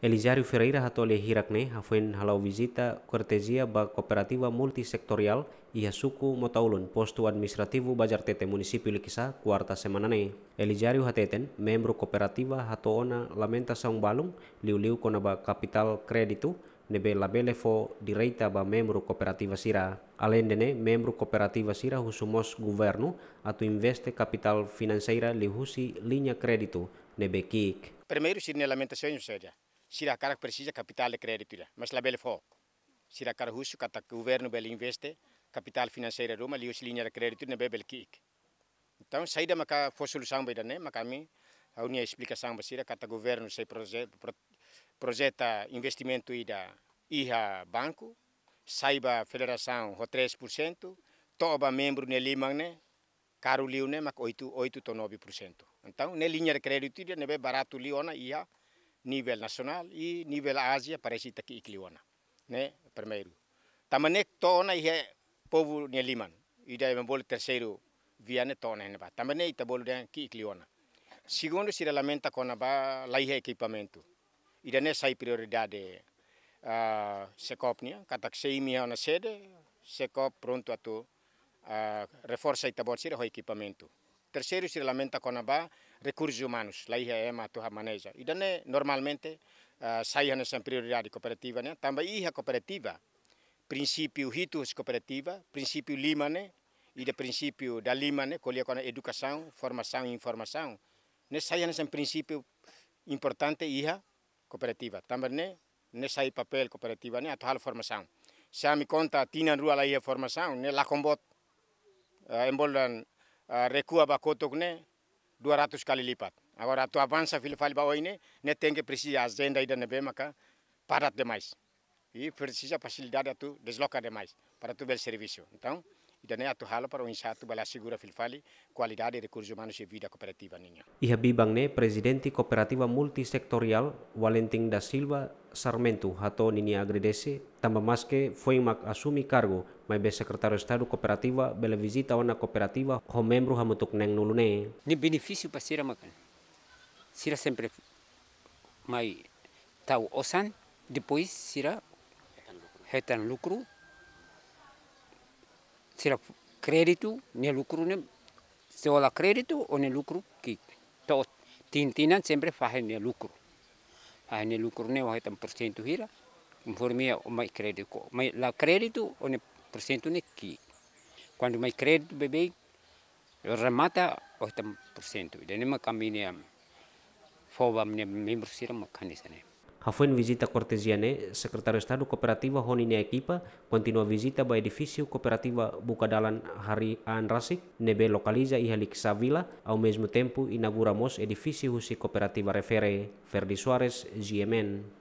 Elizario Ferreira atau Le Hirakne hafuen halau visita kortesia ba kooperativa multisektorial ia suku motaulun postu administrativu bajar tete munisipi likisa kuarta semana ne. Elizario hateten membro kooperativa hato ona lamenta saung balung liu liu kona ba kapital kreditu nebe labele fo direita ba membro kooperativa sira. Alendene membro kooperativa sira husumos guvernu atu investe kapital finanseira lihusi linya kreditu nebe kik. Primeiro sirne lamenta saung seria. Siracara precisa capital de crédito, mas lá belo foco. Siracara russo, que o governo belo investe, capital financeiro Roma, ali os linhas de crédito não belo kick. Então, saída maca foi solução bem, né? Maca mim, a única explicação basira, que o governo se projeta, investimento ida iha banco, saiba federação o 3%, toba membro ne lima, né? Caro liu, né? Maca 8, 8 ou 9%. Então, na linha de crédito, né? Barato liu, né? Iha nível nacional e nível Ásia parece que equilibra, né? Primeiro. Também é tona e povo de Liman. E daí vem o terceiro via né tona né ba. Também é tá bolo de que equilibra. Segundo se relamenta com a ba lá e equipamento. E daí nessa prioridade a ah, se copnia, cada que se imia na sede, se cop pronto a tu ah, a reforça e tabor se o equipamento. Terceiro, se Lamenta Conabá, recursos humanos, lá é uma tua maneja. E daí, normalmente, uh, sai nessa prioridade cooperativa, né? Também a cooperativa, princípio ritos cooperativa, princípio lima, né? E de princípio da lima, né? Colher com educação, formação e informação. Né? Sai nesse princípio importante, a cooperativa. Também, né? Né sai papel cooperativa, né? A tua formação. Se a me conta, tinha rua lá a formação, né? Lá com bot, uh, ah, recua bakotokne 200 kali lipat. Agora tu avança filfal baoine, ne tem que precisa agenda ida na maka para demais. E precisa facilidade tu deslocar demais para tu ver serviço. Então, itanaatuhala para o inchato bala segura filfali qualidade de recursos humanos e vida cooperativa ninha. Ihabi Bangne, presidente cooperativa multisectorial Valentim da Silva Sarmento Hato Nini agredese, também mais que foi mak assumi cargo, mas bem secretário de Estado cooperativa bela visita ona cooperativa ho membro hamutuk neng nulune. Ni benefício para sira makan. Sira sempre mai tau osan, depois sira retan lucro será crédito nem lucro nem se olha crédito ou nem lucro que todo tintina sempre faz nem lucro faz nem lucro nem vai ter um porcento hira conforme é o mais crédito la lá crédito ou nem porcento ne que quando mais crédito bebê eu remata o tem porcento e nem me caminha fova nem membro se era uma canisa nem Foi em visita a Cortesiane, secretário de Estado, cooperativa Ronin e equipa, continua a visita ao edifício cooperativa Bucadalan Hari Anrasi, nebe localiza e relixa vila, ao mesmo tempo inaugura mos edifício se cooperativa refere Ferdi Soares, GMN.